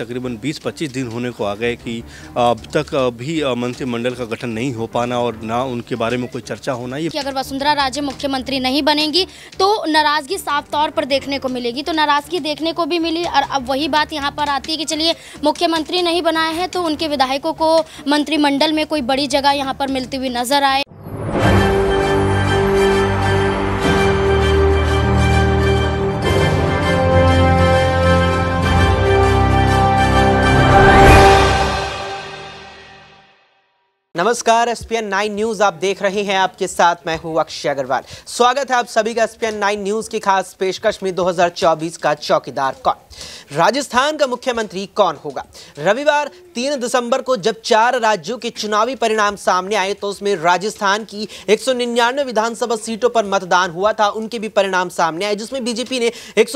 तकरीबन 20-25 दिन होने को आ गए कि अब तक भी मंत्रिमंडल का गठन नहीं हो पाना और ना उनके बारे में कोई चर्चा होना ये कि अगर वसुंधरा राजे मुख्यमंत्री नहीं बनेंगी तो नाराज़गी साफ तौर पर देखने को मिलेगी तो नाराज़गी देखने को भी मिली और अब वही बात यहाँ पर आती है कि चलिए मुख्यमंत्री नहीं बनाए हैं तो उनके विधायकों को मंत्रिमंडल में कोई बड़ी जगह यहाँ पर मिलती हुई नजर आए नमस्कार एसपीएन नाइन न्यूज आप देख रहे हैं आपके साथ मैं हूं अक्षय अग्रवाल स्वागत है आप सभी का एसपीएन नाइन न्यूज की खास पेशकश में 2024 का चौकीदार कौन राजस्थान का मुख्यमंत्री कौन होगा रविवार 3 दिसंबर को जब चार राज्यों के चुनावी परिणाम सामने आए तो उसमें राजस्थान की एक विधानसभा सीटों पर मतदान हुआ था उनके भी परिणाम सामने आए जिसमें बीजेपी ने एक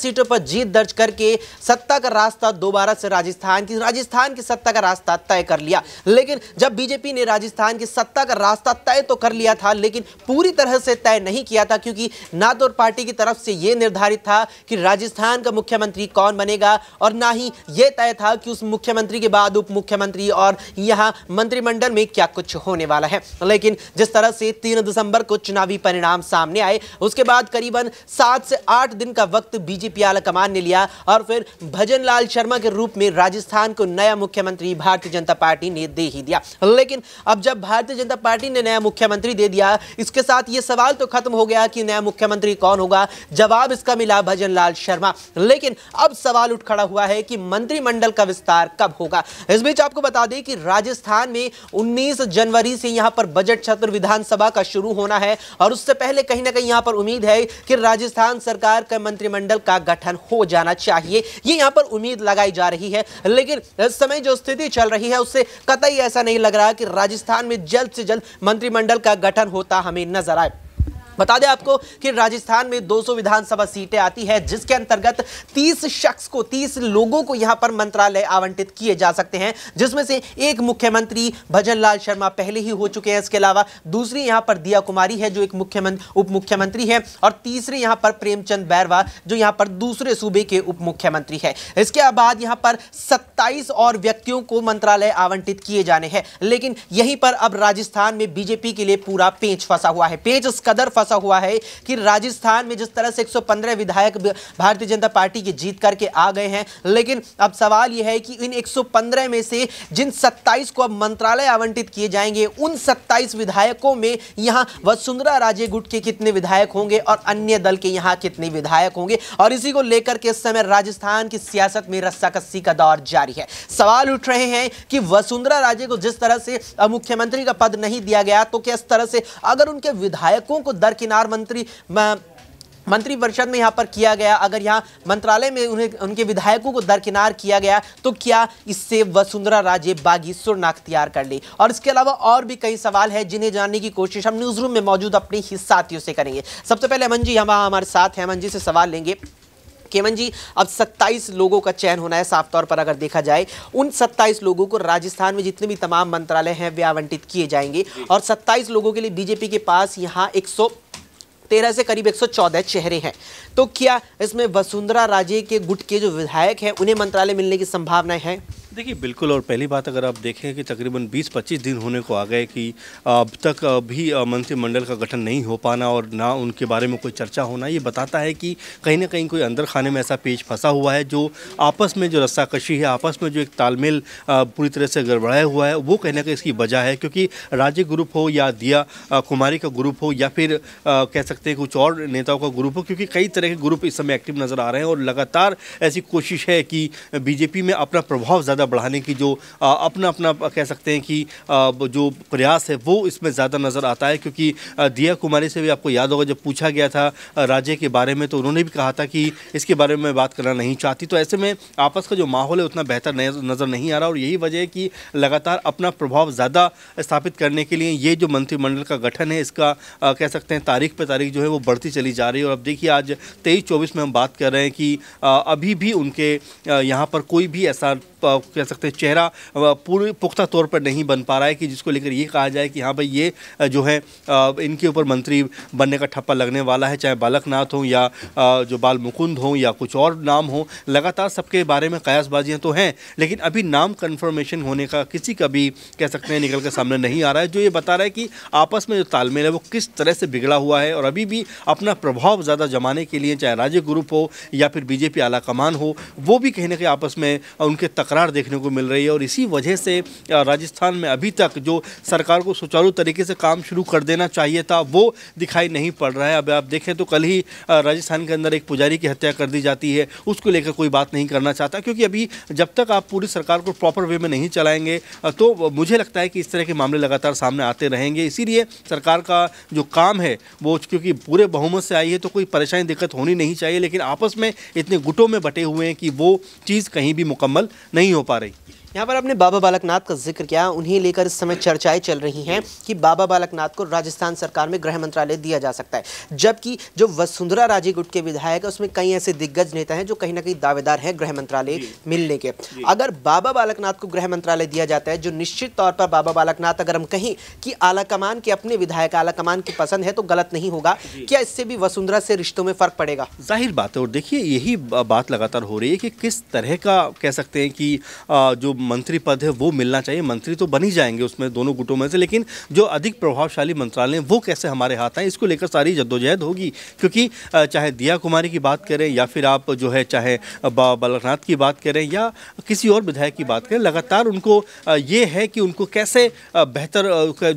सीटों पर जीत दर्ज करके सत्ता का रास्ता दोबारा से राजस्थान की राजस्थान की सत्ता का रास्ता तय कर लिया लेकिन जब बीजेपी बीजेपी ने राजस्थान की सत्ता का रास्ता तय तो कर लिया था लेकिन पूरी तरह से तय नहीं किया था क्योंकि नादौर पार्टी की तरफ से यह निर्धारित था कि राजस्थान का मुख्यमंत्री कौन बनेगा और ना ही यह तय था कि उस मुख्यमंत्री के बाद उप मुख्यमंत्री और यहां मंत्रिमंडल में क्या कुछ होने वाला है लेकिन जिस तरह से तीन दिसंबर को चुनावी परिणाम सामने आए उसके बाद करीबन सात से आठ दिन का वक्त बीजेपी आला कमान ने लिया और फिर भजन लाल शर्मा के रूप में राजस्थान को नया मुख्यमंत्री भारतीय जनता पार्टी ने दे ही दिया लेकिन अब जब भारतीय जनता पार्टी ने नया मुख्यमंत्री दे दिया इसके साथ ये सवाल तो खत्म हो गया कि नया मुख्यमंत्री कौन होगा जवाब इसका मिला भजन लाल शर्मा लेकिन अब सवाल उठ खड़ा हुआ है कि मंत्रिमंडल का विस्तार कब होगा इस बीच आपको बता दें कि राजस्थान में उन्नीस जनवरी से यहां पर बजट छत्र विधानसभा का शुरू होना है और उससे पहले कहीं ना कहीं यहां पर उम्मीद है कि राजस्थान सरकार का मंत्रिमंडल का गठन हो जाना चाहिए ये यहां पर उम्मीद लगाई जा रही है लेकिन इस समय जो स्थिति चल रही है उससे कतई ऐसा नहीं लग रहा कि राजस्थान में जल्द से जल्द मंत्रिमंडल का गठन होता हमें नजर आए बता दें आपको कि राजस्थान में 200 विधानसभा सीटें आती है जिसके अंतर्गत 30 शख्स को 30 लोगों को यहां पर मंत्रालय आवंटित किए जा सकते हैं जिसमें से एक मुख्यमंत्री भजन लाल शर्मा पहले ही हो चुके हैं इसके अलावा दूसरी यहां पर दिया कुमारी है जो एक मुख्यमंत्री उप मुख्यमंत्री है और तीसरे यहां पर प्रेमचंद बैरवा जो यहां पर दूसरे सूबे के उप मुख्यमंत्री है इसके बाद यहां पर सत्ताईस और व्यक्तियों को मंत्रालय आवंटित किए जाने हैं लेकिन यहीं पर अब राजस्थान में बीजेपी के लिए पूरा पेच फंसा हुआ है पेच इस कदर फंसा खुलासा हुआ है कि राजस्थान में जिस तरह से 115 विधायक भारतीय जनता पार्टी की जीत करके आ गए हैं लेकिन अब सवाल यह है कि इन 115 में से जिन 27 को अब मंत्रालय आवंटित किए जाएंगे उन 27 विधायकों में यहाँ वसुंधरा राजे गुट के कितने विधायक होंगे और अन्य दल के यहाँ कितने विधायक होंगे और इसी को लेकर के इस समय राजस्थान की सियासत में रस्साकस्सी का दौर जारी है सवाल उठ रहे हैं कि वसुंधरा राजे को जिस तरह से मुख्यमंत्री का पद नहीं दिया गया तो क्या इस तरह से अगर उनके विधायकों को दर दरकिनार मंत्री मंत्रिपरिषद में यहाँ पर किया गया अगर यहाँ मंत्रालय में उन्हें उनके विधायकों को दरकिनार किया गया तो क्या इससे वसुंधरा राजे बागी सुरना तैयार कर ली और इसके अलावा और भी कई सवाल है जिन्हें जानने की कोशिश हम न्यूज़ रूम में मौजूद अपने ही साथियों से करेंगे सबसे पहले अमन जी हम हमारे साथ हैं अमन जी से सवाल लेंगे केमन जी अब 27 लोगों का चयन होना है साफ तौर पर अगर देखा जाए उन 27 लोगों को राजस्थान में जितने भी तमाम मंत्रालय हैं वे आवंटित किए जाएंगे और 27 लोगों के लिए बीजेपी के पास यहाँ एक सौ 113 से करीब 114 चेहरे हैं तो क्या इसमें वसुंधरा राजे के गुट के जो विधायक हैं उन्हें मंत्रालय मिलने की संभावनाएं हैं देखिए बिल्कुल और पहली बात अगर आप देखें कि तकरीबन 20-25 दिन होने को आ गए कि अब तक भी मंत्रिमंडल का गठन नहीं हो पाना और ना उनके बारे में कोई चर्चा होना ये बताता है कि कहीं ना कहीं कोई अंदर खाने में ऐसा पेज फंसा हुआ है जो आपस में जो रस्साकशी है आपस में जो एक तालमेल पूरी तरह से गड़बड़ाया हुआ है वो कहीं ना कहीं इसकी वजह है क्योंकि राज्य ग्रुप हो या दिया कुमारी का ग्रुप हो या फिर कह सकते हैं कुछ और नेताओं का ग्रुप हो क्योंकि कई तरह के ग्रुप इस समय एक्टिव नज़र आ रहे हैं और लगातार ऐसी कोशिश है कि बीजेपी में अपना प्रभाव ज़्यादा ज़्यादा बढ़ाने की जो अपना अपना कह सकते हैं कि जो प्रयास है वो इसमें ज़्यादा नज़र आता है क्योंकि दिया कुमारी से भी आपको याद होगा जब पूछा गया था राज्य के बारे में तो उन्होंने भी कहा था कि इसके बारे में बात करना नहीं चाहती तो ऐसे में आपस का जो माहौल है उतना बेहतर नज़र नहीं आ रहा और यही वजह है कि लगातार अपना प्रभाव ज़्यादा स्थापित करने के लिए ये जो मंत्रिमंडल का गठन है इसका कह सकते हैं तारीख पर तारीख जो है वो बढ़ती चली जा रही है और अब देखिए आज तेईस चौबीस में हम बात कर रहे हैं कि अभी भी उनके यहाँ पर कोई भी ऐसा कह सकते हैं चेहरा पूरे पुख्ता तौर पर नहीं बन पा रहा है कि जिसको लेकर ये कहा जाए कि हाँ भाई ये जो है इनके ऊपर मंत्री बनने का ठप्पा लगने वाला है चाहे बालकनाथ हों या जो बाल मुकुंद हों या कुछ और नाम हों लगातार सबके बारे में कयासबाजियाँ तो हैं लेकिन अभी नाम कन्फर्मेशन होने का किसी का भी कह सकते हैं निकल कर सामने नहीं आ रहा है जो ये बता रहा है कि आपस में जो तालमेल है वो किस तरह से बिगड़ा हुआ है और अभी भी अपना प्रभाव ज़्यादा जमाने के लिए चाहे राज्य ग्रुप हो या फिर बीजेपी आला कमान हो वो भी कहीं ना कहीं आपस में उनके तकरार देख देखने को मिल रही है और इसी वजह से राजस्थान में अभी तक जो सरकार को सुचारू तरीके से काम शुरू कर देना चाहिए था वो दिखाई नहीं पड़ रहा है अब आप देखें तो कल ही राजस्थान के अंदर एक पुजारी की हत्या कर दी जाती है उसको लेकर कोई बात नहीं करना चाहता क्योंकि अभी जब तक आप पूरी सरकार को प्रॉपर वे में नहीं चलाएंगे तो मुझे लगता है कि इस तरह के मामले लगातार सामने आते रहेंगे इसीलिए सरकार का जो काम है वो क्योंकि पूरे बहुमत से आई है तो कोई परेशानी दिक्कत होनी नहीं चाहिए लेकिन आपस में इतने गुटों में बटे हुए हैं कि वो चीज़ कहीं भी मुकम्मल नहीं हो पा पा रही यहाँ पर आपने बाबा बालकनाथ का जिक्र किया उन्हें लेकर इस समय चर्चाएं चल रही हैं कि बाबा बालकनाथ को राजस्थान सरकार में गृह मंत्रालय दिया जा सकता है जबकि जो वसुंधरा राजे गुट के विधायक है उसमें कई ऐसे दिग्गज नेता हैं जो कहीं ना कहीं दावेदार हैं गृह मंत्रालय मिलने के अगर बाबा बालकनाथ को गृह मंत्रालय दिया जाता है जो निश्चित तौर पर बाबा बालकनाथ अगर हम कहें कि आला कमान के अपने विधायक आला कमान की पसंद है तो गलत नहीं होगा क्या इससे भी वसुंधरा से रिश्तों में फर्क पड़ेगा जाहिर बात है और देखिए यही बात लगातार हो रही है कि किस तरह का कह सकते हैं कि जो मंत्री पद है वो मिलना चाहिए मंत्री तो बन ही जाएंगे उसमें दोनों गुटों में से लेकिन जो अधिक प्रभावशाली मंत्रालय वो कैसे हमारे हाथ आए इसको लेकर सारी जद्दोजहद होगी क्योंकि चाहे दिया कुमारी की बात करें या फिर आप जो है चाहे बालकनाथ की बात करें या किसी और विधायक की बात करें लगातार उनको ये है कि उनको कैसे बेहतर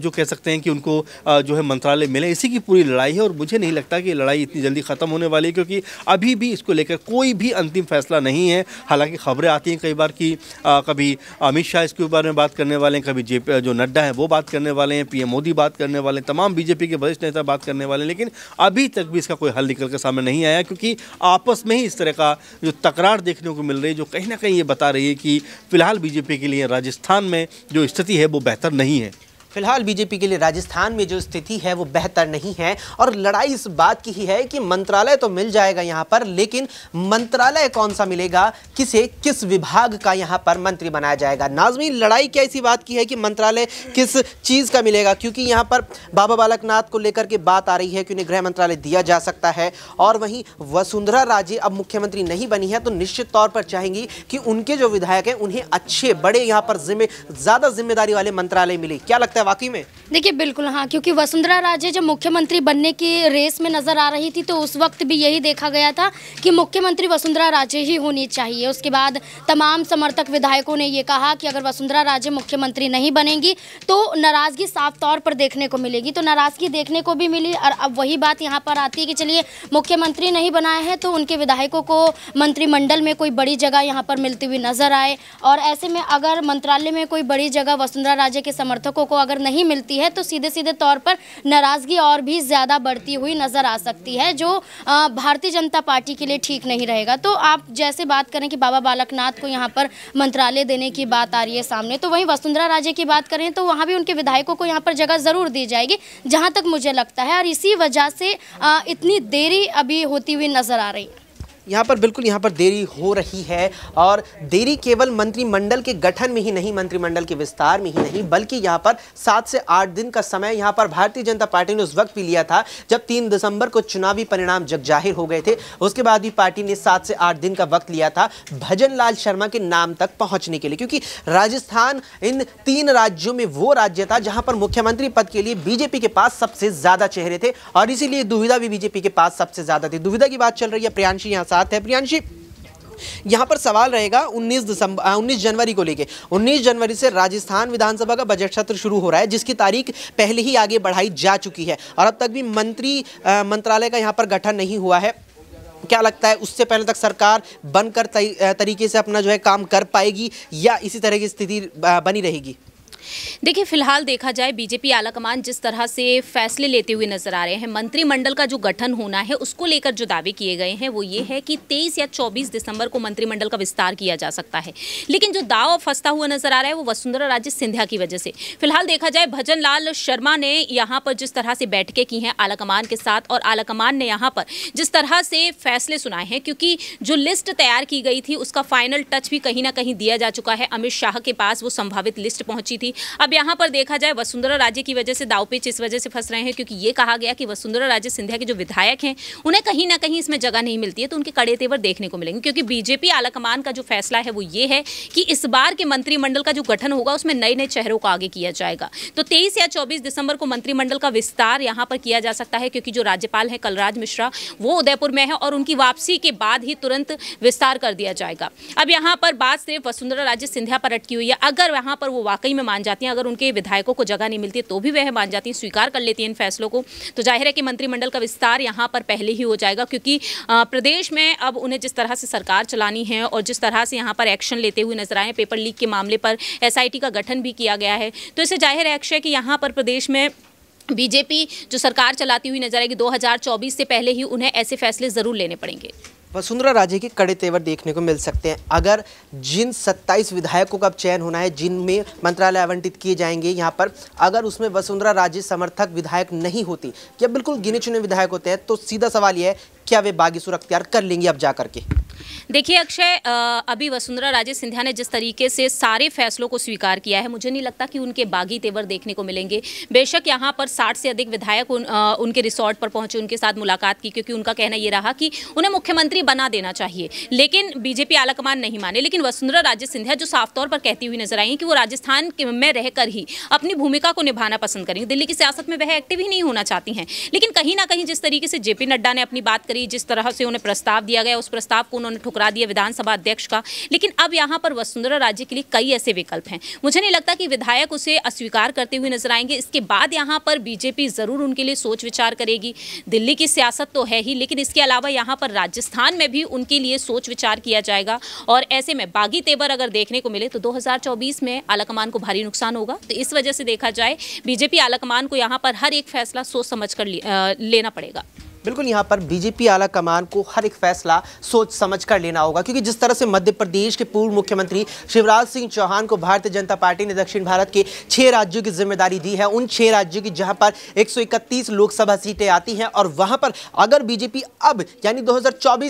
जो कह सकते हैं कि उनको जो है मंत्रालय मिले इसी की पूरी लड़ाई है और मुझे नहीं लगता कि लड़ाई इतनी जल्दी ख़त्म होने वाली है क्योंकि अभी भी इसको लेकर कोई भी अंतिम फैसला नहीं है हालांकि खबरें आती हैं कई बार कि कभी कभी अमित शाह इसके बारे में बात करने वाले हैं कभी जे जो नड्डा है वो बात करने वाले हैं पीएम मोदी बात करने वाले हैं तमाम बीजेपी के वरिष्ठ नेता बात करने वाले हैं लेकिन अभी तक भी इसका कोई हल निकल कर सामने नहीं आया क्योंकि आपस में ही इस तरह का जो तकरार देखने को मिल रही है जो कहीं ना कहीं ये बता रही है कि फिलहाल बीजेपी के लिए राजस्थान में जो स्थिति है वो बेहतर नहीं है फिलहाल बीजेपी के लिए राजस्थान में जो स्थिति है वो बेहतर नहीं है और लड़ाई इस बात की ही है कि मंत्रालय तो मिल जाएगा यहाँ पर लेकिन मंत्रालय कौन सा मिलेगा किसे किस विभाग का यहाँ पर मंत्री बनाया जाएगा नाजमी लड़ाई क्या इसी बात की है कि मंत्रालय किस चीज़ का मिलेगा क्योंकि यहाँ पर बाबा बालकनाथ को लेकर के बात आ रही है कि उन्हें गृह मंत्रालय दिया जा सकता है और वहीं वसुंधरा राजे अब मुख्यमंत्री नहीं बनी है तो निश्चित तौर पर चाहेंगी कि उनके जो विधायक हैं उन्हें अच्छे बड़े यहाँ पर जिम्मे ज़्यादा जिम्मेदारी वाले मंत्रालय मिले क्या लगता है क्या वाकई में देखिए बिल्कुल हाँ क्योंकि वसुंधरा राजे जब मुख्यमंत्री बनने की रेस में नजर आ रही थी तो उस वक्त भी यही देखा गया था कि मुख्यमंत्री वसुंधरा राजे ही होनी चाहिए उसके बाद तमाम समर्थक विधायकों ने ये कहा कि अगर वसुंधरा राजे मुख्यमंत्री नहीं बनेंगी तो नाराज़गी साफ तौर पर देखने को मिलेगी तो नाराज़गी देखने को भी मिली और अब वही बात यहाँ पर आती है कि चलिए मुख्यमंत्री नहीं बनाए हैं तो उनके विधायकों को मंत्रिमंडल में कोई बड़ी जगह यहाँ पर मिलती हुई नजर आए और ऐसे में अगर मंत्रालय में कोई बड़ी जगह वसुंधरा राजे के समर्थकों को अगर अगर नहीं मिलती है तो सीधे सीधे तौर पर नाराज़गी और भी ज़्यादा बढ़ती हुई नज़र आ सकती है जो भारतीय जनता पार्टी के लिए ठीक नहीं रहेगा तो आप जैसे बात करें कि बाबा बालकनाथ को यहाँ पर मंत्रालय देने की बात आ रही है सामने तो वहीं वसुंधरा राजे की बात करें तो वहाँ भी उनके विधायकों को यहाँ पर जगह ज़रूर दी जाएगी जहाँ तक मुझे लगता है और इसी वजह से इतनी देरी अभी होती हुई नज़र आ रही है यहाँ पर बिल्कुल यहाँ पर देरी हो रही है और देरी केवल मंत्रिमंडल के गठन में ही नहीं मंत्रिमंडल के विस्तार में ही नहीं बल्कि यहाँ पर सात से आठ दिन का समय यहाँ पर भारतीय जनता पार्टी ने उस वक्त भी लिया था जब तीन दिसंबर को चुनावी परिणाम जग जाहिर हो गए थे उसके बाद भी पार्टी ने सात से आठ दिन का वक्त लिया था भजन लाल शर्मा के नाम तक पहुँचने के लिए क्योंकि राजस्थान इन तीन राज्यों में वो राज्य था जहाँ पर मुख्यमंत्री पद के लिए बीजेपी के पास सबसे ज़्यादा चेहरे थे और इसीलिए दुविधा भी बीजेपी के पास सबसे ज़्यादा थी दुविधा की बात चल रही है प्रियांशी यहाँ साथ है प्रियांशी यहां पर सवाल रहेगा 19 दिसंबर 19 जनवरी को लेके 19 जनवरी से राजस्थान विधानसभा का बजट सत्र शुरू हो रहा है जिसकी तारीख पहले ही आगे बढ़ाई जा चुकी है और अब तक भी मंत्री मंत्रालय का यहां पर गठन नहीं हुआ है क्या लगता है उससे पहले तक सरकार बनकर तरीके से अपना जो है काम कर पाएगी या इसी तरह की स्थिति बनी रहेगी देखिए फिलहाल देखा जाए बीजेपी आलाकमान जिस तरह से फैसले लेते हुए नजर आ रहे हैं मंत्रिमंडल का जो गठन होना है उसको लेकर जो दावे किए गए हैं वो ये है कि तेईस या चौबीस दिसंबर को मंत्रिमंडल का विस्तार किया जा सकता है लेकिन जो दाव फंसता हुआ नजर आ रहा है वो वसुंधरा राजे सिंधिया की वजह से फिलहाल देखा जाए भजन लाल शर्मा ने यहाँ पर जिस तरह से बैठकें की हैं आलाकमान के साथ और आलाकमान ने यहाँ पर जिस तरह से फैसले सुनाए हैं क्योंकि जो लिस्ट तैयार की गई थी उसका फाइनल टच भी कहीं ना कहीं दिया जा चुका है अमित शाह के पास वो संभावित लिस्ट पहुंची थी अब यहाँ पर देखा जाए वसुंधरा राजे की वजह से दावपेच इस वजह से फंस रहे हैं क्योंकि ये कहा गया कि वसुंधरा राजे सिंधिया के जो विधायक हैं उन्हें कहीं ना कहीं इसमें जगह नहीं मिलती है तो उनके कड़े तेवर देखने को मिलेंगे क्योंकि बीजेपी आलाकमान का जो फैसला है वो ये है कि इस बार के मंत्रिमंडल का जो गठन होगा उसमें नए नए चेहरों को आगे किया जाएगा तो तेईस या चौबीस दिसंबर को मंत्रिमंडल का विस्तार यहाँ पर किया जा सकता है क्योंकि जो राज्यपाल है कलराज मिश्रा वो उदयपुर में है और उनकी वापसी के बाद ही तुरंत विस्तार कर दिया जाएगा अब यहाँ पर बात सिर्फ वसुंधरा राजे सिंधिया पर अटकी हुई है अगर यहाँ पर वो वाकई में मान जाती हैं अगर उनके विधायकों को जगह नहीं मिलती तो भी वह मान जाती हैं स्वीकार कर लेती हैं इन फैसलों को तो जाहिर है कि मंत्रिमंडल का विस्तार यहाँ पर पहले ही हो जाएगा क्योंकि प्रदेश में अब उन्हें जिस तरह से सरकार चलानी है और जिस तरह से यहाँ पर एक्शन लेते हुए नजर आए पेपर लीक के मामले पर एस का गठन भी किया गया है तो इसे जाहिर है अक्षय कि यहाँ पर प्रदेश में बीजेपी जो सरकार चलाती हुई नजर आएगी 2024 से पहले ही उन्हें ऐसे फैसले ज़रूर लेने पड़ेंगे वसुंधरा राजे के कड़े तेवर देखने को मिल सकते हैं अगर जिन 27 विधायकों का चयन होना है जिनमें मंत्रालय आवंटित किए जाएंगे यहाँ पर अगर उसमें वसुंधरा राजे समर्थक विधायक नहीं होती या बिल्कुल गिने चुने विधायक होते हैं तो सीधा सवाल यह है क्या वे बागी सुर अख्तियार कर लेंगे अब जाकर के देखिए अक्षय अभी वसुंधरा राजे सिंधिया ने जिस तरीके से सारे फैसलों को स्वीकार किया है मुझे नहीं लगता कि उनके बागी तेवर देखने को मिलेंगे बेशक यहाँ पर साठ से अधिक विधायक उन, आ, उनके रिसोर्ट पर पहुंचे उनके साथ मुलाकात की क्योंकि उनका कहना ये रहा कि उन्हें मुख्यमंत्री बना देना चाहिए लेकिन बीजेपी आलाकमान नहीं माने लेकिन वसुंधरा राजे सिंधिया जो साफ तौर पर कहती हुई नजर आई कि वो राजस्थान में रहकर ही अपनी भूमिका को निभाना पसंद करेंगे दिल्ली की सियासत में वह एक्टिव ही नहीं होना चाहती हैं लेकिन कहीं ना कहीं जिस तरीके से जेपी नड्डा ने अपनी बात करी जिस तरह से उन्हें प्रस्ताव दिया गया उस प्रस्ताव को उन्होंने ठुकरा दिया विधानसभा अध्यक्ष का लेकिन अब यहाँ पर वसुंधरा राज्य के लिए कई ऐसे विकल्प हैं मुझे नहीं लगता कि विधायक उसे अस्वीकार करते हुए नजर आएंगे इसके बाद यहाँ पर बीजेपी ज़रूर उनके लिए सोच विचार करेगी दिल्ली की सियासत तो है ही लेकिन इसके अलावा यहाँ पर राजस्थान में भी उनके लिए सोच विचार किया जाएगा और ऐसे में बागी तेबर अगर देखने को मिले तो 2024 में आलाकमान को भारी नुकसान होगा तो इस वजह से देखा जाए बीजेपी आलाकमान को यहाँ पर हर एक फैसला सोच समझ कर लेना पड़ेगा बिल्कुल यहाँ पर बीजेपी आला कमान को हर एक फैसला सोच समझ कर लेना होगा क्योंकि जिस तरह से मध्य प्रदेश के पूर्व मुख्यमंत्री शिवराज सिंह चौहान को भारतीय जनता पार्टी ने दक्षिण भारत के छह राज्यों की जिम्मेदारी दी है उन छह राज्यों की जहां पर 131 लोकसभा सीटें आती हैं और वहां पर अगर बीजेपी अब यानी दो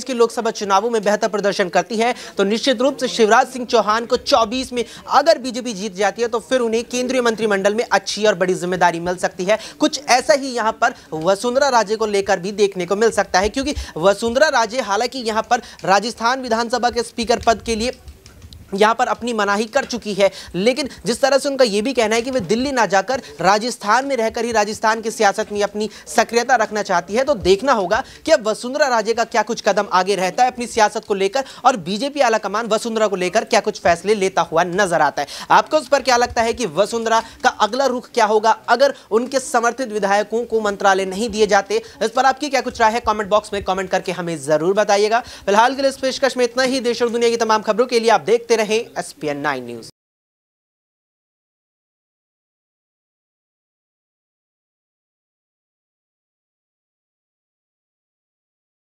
के लोकसभा चुनावों में बेहतर प्रदर्शन करती है तो निश्चित रूप से शिवराज सिंह चौहान को चौबीस में अगर बीजेपी जीत जाती है तो फिर उन्हें केंद्रीय मंत्रिमंडल में अच्छी और बड़ी जिम्मेदारी मिल सकती है कुछ ऐसा ही यहाँ पर वसुंधरा राजे को लेकर भी देखने को मिल सकता है क्योंकि वसुंधरा राजे हालांकि यहां पर राजस्थान विधानसभा के स्पीकर पद के लिए यहाँ पर अपनी मनाही कर चुकी है लेकिन जिस तरह से उनका ये भी कहना है कि वे दिल्ली ना जाकर राजस्थान में रहकर ही राजस्थान की सियासत में अपनी सक्रियता रखना चाहती है तो देखना होगा कि अब वसुंधरा राजे का क्या कुछ कदम आगे रहता है अपनी सियासत को लेकर और बीजेपी आलाकमान वसुंधरा को लेकर क्या कुछ फैसले लेता हुआ नजर आता है आपको उस पर क्या लगता है कि वसुंधरा का अगला रुख क्या होगा अगर उनके समर्थित विधायकों को मंत्रालय नहीं दिए जाते इस पर आपकी क्या कुछ राय है कॉमेंट बॉक्स में कॉमेंट करके हमें जरूर बताइएगा फिलहाल के लिए इस पेशकश में इतना ही देश और दुनिया की तमाम खबरों के लिए आप देखते रहे रहे एस नाइन न्यूज